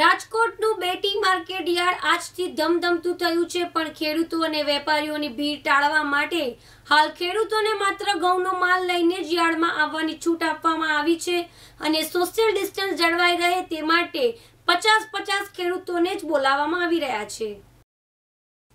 રાજકોટનું બેટી market yard આજથી ધમધમતું થયું છે પણ ખેડૂતો અને વેપારીઓની ભીડ ટાળવા માટે હાલ ખેડૂતોને માત્ર ઘઉંનો માલ લઈને જ યાર્ડમાં આવવાની છૂટ આપવામાં આવી છે અને સોશિયલ ડિસ્ટન્સ જળવાઈ રહે તે માટે પચાસ પચાસ ખેડૂતોને જ બોલાવવામાં આવી રહ્યા છે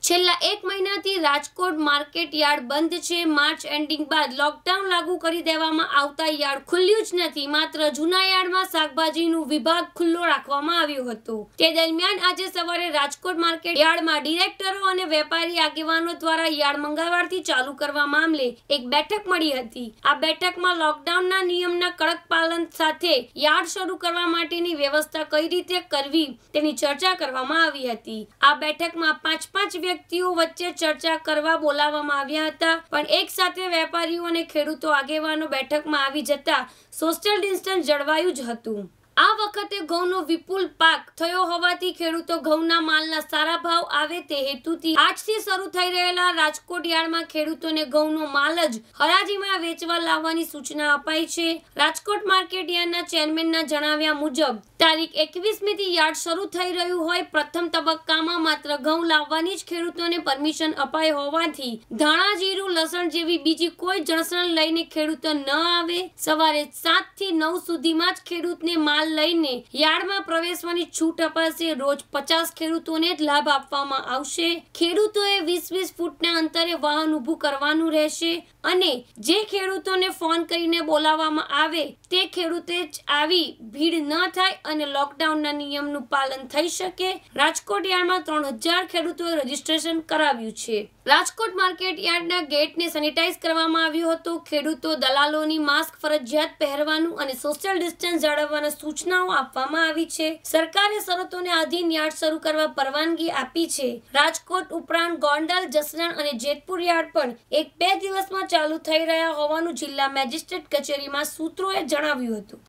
છેલ્લા એક મહિનાથી રાજકોટ માર્કેટ યાર્ડ બંધ છે માર્ચ એન્ડિંગ બાદ લોકડાઉન લાગુ કરી દેવામાં આવતા યાર્ડ ખુલ્યું જ નથી માત્ર જૂના યાર્ડમાં શાકભાજીનું વિભાગ ખુલ્લો રાખવામાં આવ્યું હતું તે દરમિયાન આજે સવારે રાજકોટ માર્કેટ યાર્ડમાં ડિરેક્ટરો અને વેપારી આગેવાનો દ્વારા યાર્ડ મંગળવારથી ચાલુ કરવા મામલે એક બેઠક મળી હતી આ બેઠકમાં લોકડાઉનના નિયમના કડક પાલન સાથે યાર્ડ શરૂ કરવા માટેની વ્યવસ્થા કઈ રીતે કરવી તેની ચર્ચા કરવામાં આવી હતી આ બેઠકમાં પાંચ પાંચ વ્યક્તિઓ વચ્ચે ચર્ચા કરવા બોલાવવામાં આવ્યા હતા પણ એક સાથે વેપારીઓ અને ખેડૂતો આગેવાનો બેઠકમાં આવી જતા સોશિયલ ડિસ્ટન્સ જળવાયું જ હતું આ વખતે ઘઉંનો વિપુલ પાક થયો હોવાથી ખેડૂતો ઘઉંના માલના સારા ભાવ આવે તે હેતુથી આજથી શરૂ થઈ રહેલા રાજકોટ યાર્ડમાં ખેડૂતોને ઘઉંનો માલ જ હરાજીમાં વેચવા લાવવાની સૂચના અપાઈ છે રાજકોટ માર્કેટ યાર્ડના ચેરમેનના જણાવ્યા મુજબ તારીખ એકવીસમીથી યાર્ડ શરૂ થઈ રહ્યું હોય પ્રથમ તબક્કામાં માત્ર ઘઉં લાવવાની જ ખેડૂતોને પરમિશન અપાય હોવાથી ધાણા જીરું લસણ જેવી બીજી કોઈ જણસણ લઈને ખેડૂતો ન આવે સવારે સાત થી નવ સુધીમાં જ ખેડૂતને માલ લઈને યાર્ડમાં પ્રવેશવાની છૂટ અપાશે રોજ પચાસ ખેડૂતોને જ લાભ આપવામાં આવશે ખેડૂતોએ વીસ વીસ ફૂટના અંતરે વાહન ઊભું કરવાનું રહેશે અને જે ખેડૂતોને ફોન કરીને બોલાવવામાં આવે તે ખેડૂતે જ આવી ભીડ ન થાય અને લોકડાઉનના નિયમનું પાલન થઈ શકે રાજકોટ યાર્ડમાં ત્રણ હજાર ખેડૂતોએ રજીસ્ટ્રેશન કરાવ્યું છે રાજકોટ માર્કેટ યાર્ડના ગેટને સેનિટાઈઝ કરવામાં આવ્યું હતું ખેડૂતો દલાલોની માસ્ક ફરજિયાત પહેરવાનું અને સોશિયલ ડિસ્ટન્સ જાળવવાની સૂચનાઓ આપવામાં આવી છે સરકારે શરતોને આધીન યાર્ડ શરૂ કરવા પરવાનગી આપી છે રાજકોટ ઉપરાંત ગોંડલ જસરણ અને જેતપુર યાર્ડ પણ એક બે દિવસમાં ચાલુ થઈ રહ્યા હોવાનું જિલ્લા મેજિસ્ટ્રેટ કચેરીમાં સૂત્રોએ જણાવ્યું હતું